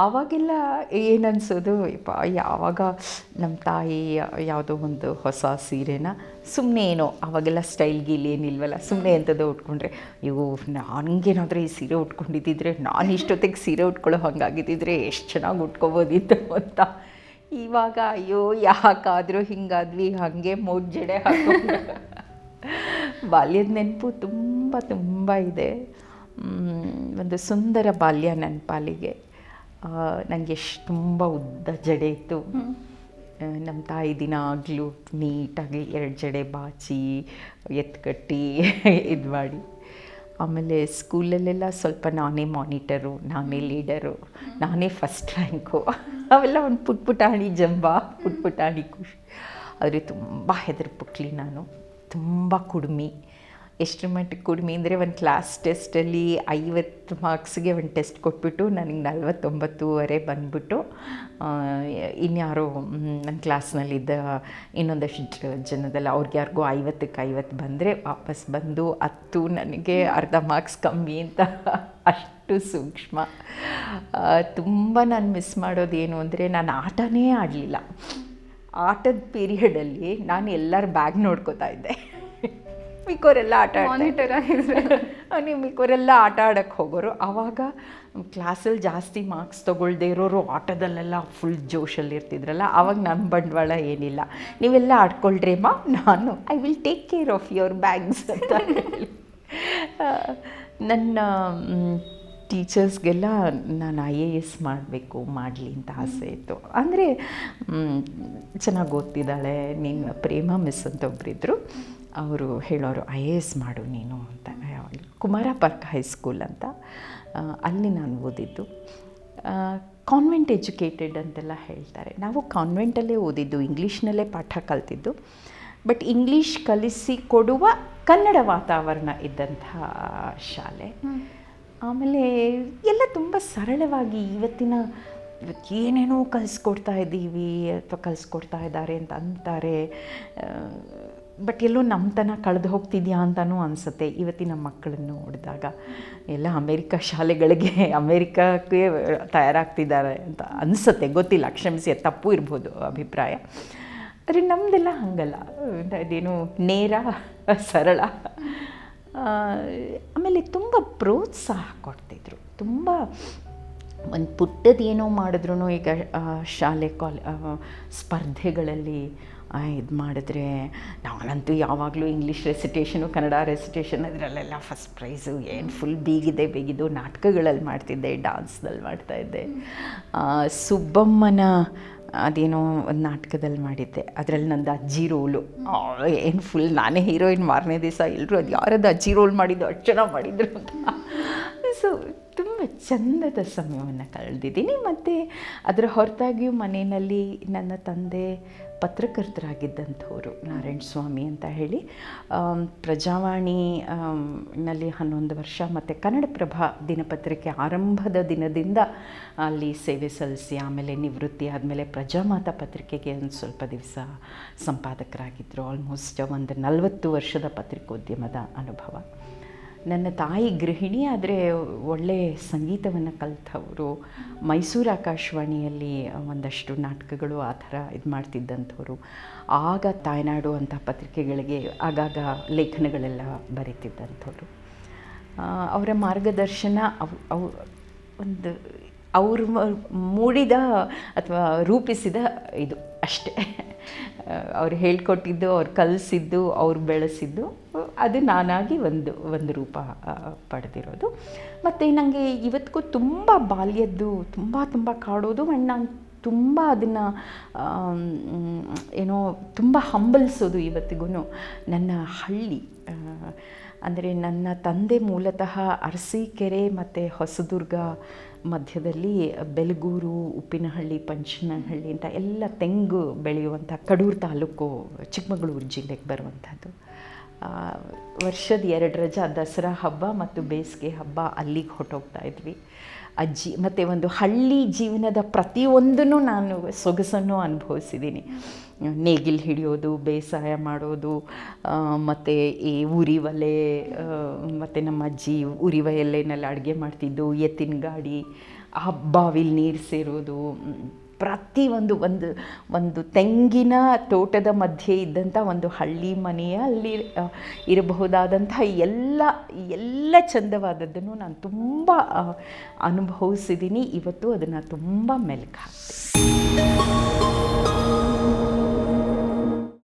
ಆವಾಗೆಲ್ಲ ಏನನ್ಸೋದು ಅನಿಸೋದು ಯಾವಾಗ ನಮ್ಮ ತಾಯಿ ಯಾವುದೋ ಒಂದು ಹೊಸ ಸೀರೆನ ಸುಮ್ಮನೆ ಏನೋ ಆವಾಗೆಲ್ಲ ಸ್ಟೈಲ್ ಗೀಲ್ ಏನಿಲ್ವಲ್ಲ ಸುಮ್ಮನೆ ಎಂಥದ್ದು ಉಟ್ಕೊಂಡ್ರೆ ಅಯ್ಯೋ ನನಗೇನಾದರೂ ಈ ಸೀರೆ ಉಟ್ಕೊಂಡಿದ್ದಿದ್ರೆ ನಾನು ಇಷ್ಟೊತ್ತಿಗೆ ಸೀರೆ ಉಟ್ಕೊಳ್ಳೋ ಹಂಗಾಗಿದ್ದಿದ್ರೆ ಎಷ್ಟು ಚೆನ್ನಾಗಿ ಉಟ್ಕೊಬೋದಿತ್ತು ಅಂತ ಇವಾಗ ಅಯ್ಯೋ ಯಾಕಾದರೂ ಹಿಂಗಾದ್ವಿ ಹಾಗೆ ಜಡೆ ಹಾಕಿ ಬಾಲ್ಯದ ನೆನಪು ತುಂಬ ತುಂಬ ಇದೆ ಒಂದು ಸುಂದರ ಬಾಲ್ಯ ನನ್ನ ಪಾಲಿಗೆ ನನಗೆ ಎಷ್ಟು ತುಂಬ ಉದ್ದ ಜಡೆ ಇತ್ತು ನಮ್ಮ ತಾಯಿ ದಿನ ಆಗಲೂ ನೀಟಾಗಿ ಎರಡು ಜಡೆ ಬಾಚಿ ಎತ್ಕಟ್ಟಿ ಇದು ಮಾಡಿ ಆಮೇಲೆ ಸ್ಕೂಲಲ್ಲೆಲ್ಲ ಸ್ವಲ್ಪ ನಾನೇ ಮಾನಿಟರು ನಾನೇ ಲೀಡರು ನಾನೇ ಫಸ್ಟ್ ರ್ಯಾಂಕು ಅವೆಲ್ಲ ಒಂದು ಪುಟ್ ಪುಟ್ಪುಟಾಣಿ ಜಂಬ ಪುಟಾಣಿ ಖುಷಿ ಆದರೆ ತುಂಬ ಪುಕ್ಲಿ ನಾನು ತುಂಬ ಕುಡ್ಮಿ ಎಷ್ಟರ ಮಟ್ಟಿಗೆ ಕುಡಿಮೆ ಅಂದರೆ ಒಂದು ಕ್ಲಾಸ್ ಟೆಸ್ಟಲ್ಲಿ ಐವತ್ತು ಮಾರ್ಕ್ಸ್ಗೆ ಒಂದು ಟೆಸ್ಟ್ ಕೊಟ್ಬಿಟ್ಟು ನನಗೆ ನಲ್ವತ್ತೊಂಬತ್ತೂವರೆ ಬಂದ್ಬಿಟ್ಟು ಇನ್ಯಾರೋ ನನ್ನ ಕ್ಲಾಸ್ನಲ್ಲಿದ್ದ ಇನ್ನೊಂದಷ್ಟು ಜನದಲ್ಲಿ ಅವ್ರಿಗೆ ಯಾರಿಗೂ ಐವತ್ತಕ್ಕೆ ಐವತ್ತು ಬಂದರೆ ವಾಪಸ್ ಬಂದು ಹತ್ತು ನನಗೆ ಅರ್ಧ ಮಾರ್ಕ್ಸ್ ಕಮ್ಮಿ ಅಂತ ಅಷ್ಟು ಸೂಕ್ಷ್ಮ ತುಂಬ ನಾನು ಮಿಸ್ ಮಾಡೋದೇನು ಅಂದರೆ ನಾನು ಆಟನೇ ಆಡಲಿಲ್ಲ ಆಟದ ಪೀರಿಯಡಲ್ಲಿ ನಾನು ಎಲ್ಲರ ಬ್ಯಾಗ್ ನೋಡ್ಕೋತಾ ಇದ್ದೆ ಮಿಕ್ಕೋರೆಲ್ಲ ಆಟ ಆಡ್ತಾರೆ ನೀವು ಮಿಕ್ಕೋರೆಲ್ಲ ಆಟ ಆಡೋಕ್ಕೆ ಹೋಗೋರು ಆವಾಗ ಕ್ಲಾಸಲ್ಲಿ ಜಾಸ್ತಿ ಮಾರ್ಕ್ಸ್ ತೊಗೊಳ್ದೇ ಇರೋರು ಆಟದಲ್ಲೆಲ್ಲ ಫುಲ್ ಜೋಶಲ್ಲಿ ಇರ್ತಿದ್ರಲ್ಲ ಆವಾಗ ನನ್ನ ಬಂಡವಾಳ ಏನಿಲ್ಲ ನೀವೆಲ್ಲ ಆಡ್ಕೊಳ್ರೇಮ್ಮ ನಾನು I will take care of your bags ಅಂತ ನನ್ನ ಟೀಚರ್ಸ್ಗೆಲ್ಲ ನಾನು ಐ ಎ ಎಸ್ ಮಾಡಬೇಕು ಮಾಡಲಿ ಅಂತ ಆಸೆ ಇತ್ತು ಅಂದರೆ ಚೆನ್ನಾಗಿ ಓದ್ತಿದ್ದಾಳೆ ನಿನ್ನ ಪ್ರೇಮ ಮಿಸ್ ಅಂತ ಒಬ್ಬರಿದ್ದರು ಅವರು ಹೇಳೋರು ಐ ಎ ಎಸ್ ಮಾಡು ನೀನು ಅಂತ ಕುಮಾರ ಪಾರ್ಕ್ ಹೈಸ್ಕೂಲ್ ಅಂತ ಅಲ್ಲಿ ನಾನು ಓದಿದ್ದು ಕಾನ್ವೆಂಟ್ ಎಜುಕೇಟೆಡ್ ಅಂತೆಲ್ಲ ಹೇಳ್ತಾರೆ ನಾವು ಕಾನ್ವೆಂಟಲ್ಲೇ ಓದಿದ್ದು ಇಂಗ್ಲೀಷ್ನಲ್ಲೇ ಪಾಠ ಕಲ್ತಿದ್ದು ಬಟ್ ಇಂಗ್ಲೀಷ್ ಕಲಿಸಿ ಕೊಡುವ ಕನ್ನಡ ವಾತಾವರಣ ಇದ್ದಂತಹ ಶಾಲೆ ಆಮೇಲೆ ಎಲ್ಲ ತುಂಬ ಸರಳವಾಗಿ ಇವತ್ತಿನ ಏನೇನೋ ಕಲಿಸ್ಕೊಡ್ತಾ ಇದ್ದೀವಿ ಅಥವಾ ಕಲಿಸ್ಕೊಡ್ತಾ ಇದ್ದಾರೆ ಅಂತ ಅಂತಾರೆ ಬಟ್ ಎಲ್ಲೋ ನಮ್ಮತನ ಕಳೆದು ಹೋಗ್ತಿದ್ಯಾ ಅಂತಲೂ ಅನಿಸುತ್ತೆ ಇವತ್ತಿನ ಮಕ್ಕಳನ್ನು ನೋಡಿದಾಗ ಎಲ್ಲ ಅಮೇರಿಕಾ ಶಾಲೆಗಳಿಗೆ ಅಮೇರಿಕಕ್ಕೆ ತಯಾರಾಗ್ತಿದ್ದಾರೆ ಅಂತ ಅನಿಸುತ್ತೆ ಗೊತ್ತಿಲ್ಲ ಕ್ಷಮಿಸಿ ತಪ್ಪು ಇರ್ಬೋದು ಅಭಿಪ್ರಾಯ ಆದರೆ ನಮ್ಮದೆಲ್ಲ ಹಾಗಲ್ಲ ಅದೇನು ನೇರ ಸರಳ ಆಮೇಲೆ ತುಂಬ ಪ್ರೋತ್ಸಾಹ ಕೊಡ್ತಿದ್ರು ತುಂಬ ಒಂದು ಪುಟ್ಟದೇನೋ ಮಾಡಿದ್ರು ಈಗ ಶಾಲೆ ಕಾಲ್ ಸ್ಪರ್ಧೆಗಳಲ್ಲಿ ಇದು ಮಾಡಿದ್ರೆ ನಾನಂತೂ ಯಾವಾಗಲೂ ಇಂಗ್ಲೀಷ್ ರೆಸಿಟೇಷನು ಕನ್ನಡ ರೆಸಿಟೇಷನ್ ಅದರಲ್ಲೆಲ್ಲ ಫಸ್ಟ್ ಪ್ರೈಸು ಏನು ಫುಲ್ ಬೀಗಿದೆ ಬೀಗಿದ್ದು ನಾಟಕಗಳಲ್ಲಿ ಮಾಡ್ತಿದ್ದೆ ಡಾನ್ಸ್ದಲ್ಲಿ ಇದ್ದೆ ಸುಬ್ಬಮ್ಮನ ಅದೇನೋ ಒಂದು ನಾಟಕದಲ್ಲಿ ಮಾಡಿದ್ದೆ ಅದರಲ್ಲಿ ನಂದು ಅಜ್ಜಿ ರೋಲು ಏನು ಫುಲ್ ನಾನೇ ಹೀರೋಯಿನ್ ಮಾರನೇ ದಿವಸ ಎಲ್ಲರೂ ಅದು ಯಾರದ್ದು ಅಜ್ಜಿ ರೋಲ್ ಮಾಡಿದ್ದು ಅಚ್ಚನ ಮಾಡಿದ್ರು ಅಂತ ಸೊ ತುಂಬ ಚಂದದ ಸಮಯವನ್ನು ಕಳೆದಿದ್ದೀನಿ ಮತ್ತು ಅದರ ಹೊರತಾಗಿಯೂ ಮನೆಯಲ್ಲಿ ನನ್ನ ತಂದೆ ಪತ್ರಕರ್ತರಾಗಿದ್ದಂಥವರು ನಾರಾಯಣ ಸ್ವಾಮಿ ಅಂತ ಹೇಳಿ ಪ್ರಜಾವಾಣಿ ನಲ್ಲಿ ಹನ್ನೊಂದು ವರ್ಷ ಮತ್ತು ಕನ್ನಡಪ್ರಭ ದಿನಪತ್ರಿಕೆ ಆರಂಭದ ದಿನದಿಂದ ಅಲ್ಲಿ ಸೇವೆ ಸಲ್ಲಿಸಿ ಆಮೇಲೆ ನಿವೃತ್ತಿ ಆದಮೇಲೆ ಪ್ರಜಾಮಾತ ಪತ್ರಿಕೆಗೆ ಒಂದು ಸ್ವಲ್ಪ ದಿವಸ ಸಂಪಾದಕರಾಗಿದ್ದರು ಆಲ್ಮೋಸ್ಟ್ ಒಂದು ನಲವತ್ತು ವರ್ಷದ ಪತ್ರಿಕೋದ್ಯಮದ ಅನುಭವ ನನ್ನ ತಾಯಿ ಗೃಹಿಣಿ ಆದರೆ ಒಳ್ಳೆಯ ಸಂಗೀತವನ್ನು ಕಲಿತವರು ಮೈಸೂರು ಆಕಾಶವಾಣಿಯಲ್ಲಿ ಒಂದಷ್ಟು ನಾಟಕಗಳು ಆ ಥರ ಇದು ಮಾಡ್ತಿದ್ದಂಥವ್ರು ಆಗ ತಾಯ್ನಾಡು ಅಂತ ಪತ್ರಿಕೆಗಳಿಗೆ ಆಗಾಗ ಲೇಖನಗಳೆಲ್ಲ ಬರೀತಿದ್ದಂಥವ್ರು ಅವರ ಮಾರ್ಗದರ್ಶನ ಅವು ಅವು ಒಂದು ಅವರು ಮೂಡಿದ ಅಥವಾ ರೂಪಿಸಿದ ಇದು ಅಷ್ಟೇ ಅವ್ರು ಹೇಳ್ಕೊಟ್ಟಿದ್ದು ಅವ್ರು ಕಲಿಸಿದ್ದು ಅವ್ರು ಬೆಳೆಸಿದ್ದು ಅದು ನಾನಾಗಿ ಒಂದು ಒಂದು ರೂಪ ಪಡೆದಿರೋದು ಮತ್ತು ನನಗೆ ಇವತ್ತಿಗೂ ತುಂಬ ಬಾಲ್ಯದ್ದು ತುಂಬ ತುಂಬ ಕಾಡೋದು ಅಣ್ಣ ತುಂಬ ಅದನ್ನು ಏನೋ ತುಂಬ ಹಂಬಲಿಸೋದು ಇವತ್ತಿಗೂ ನನ್ನ ಹಳ್ಳಿ ಅಂದರೆ ನನ್ನ ತಂದೆ ಮೂಲತಃ ಅರಸೀಕೆರೆ ಮತ್ತು ಹೊಸದುರ್ಗ ಮಧ್ಯದಲ್ಲಿ ಬೆಲಗೂರು ಉಪ್ಪಿನಹಳ್ಳಿ ಪಂಚನಹಳ್ಳಿ ಅಂತ ಎಲ್ಲ ತೆಂಗು ಬೆಳೆಯುವಂಥ ಕಡೂರು ತಾಲೂಕು ಚಿಕ್ಕಮಗಳೂರು ಜಿಲ್ಲೆಗೆ ಬರುವಂಥದ್ದು ವರ್ಷದ ಎರಡು ರಜಾ ದಸರಾ ಹಬ್ಬ ಮತ್ತು ಬೇಸಿಗೆ ಹಬ್ಬ ಅಲ್ಲಿಗೆ ಹೊಟ್ಟೋಗ್ತಾ ಇದ್ವಿ ಅಜ್ಜಿ ಮತ್ತು ಒಂದು ಹಳ್ಳಿ ಜೀವನದ ಪ್ರತಿಯೊಂದನ್ನು ನಾನು ಸೊಗಸನ್ನು ಅನುಭವಿಸಿದ್ದೀನಿ ನೇಗಿಲು ಹಿಡಿಯೋದು ಬೇಸಾಯ ಮಾಡೋದು ಮತ್ತು ಈ ಒಲೆ ಮತ್ತು ನಮ್ಮ ಅಜ್ಜಿ ಒಲೆಯಲ್ಲಿ ಅಡುಗೆ ಮಾಡ್ತಿದ್ದು ಎತ್ತಿನ ಗಾಡಿ ಆ ಬಾವಿಲಿ ನೀರು ಸೇರೋದು ಪ್ರತಿ ಒಂದು ಒಂದು ಒಂದು ತೆಂಗಿನ ತೋಟದ ಮಧ್ಯೆ ಇದ್ದಂಥ ಒಂದು ಹಳ್ಳಿ ಮನೆಯ ಅಲ್ಲಿ ಇರಬಹುದಾದಂಥ ಎಲ್ಲ ಎಲ್ಲ ಚಂದವಾದದ್ದನ್ನು ನಾನು ತುಂಬ ಅನುಭವಿಸಿದ್ದೀನಿ ಇವತ್ತು ಅದನ್ನು ತುಂಬ ಮೆಲುಕು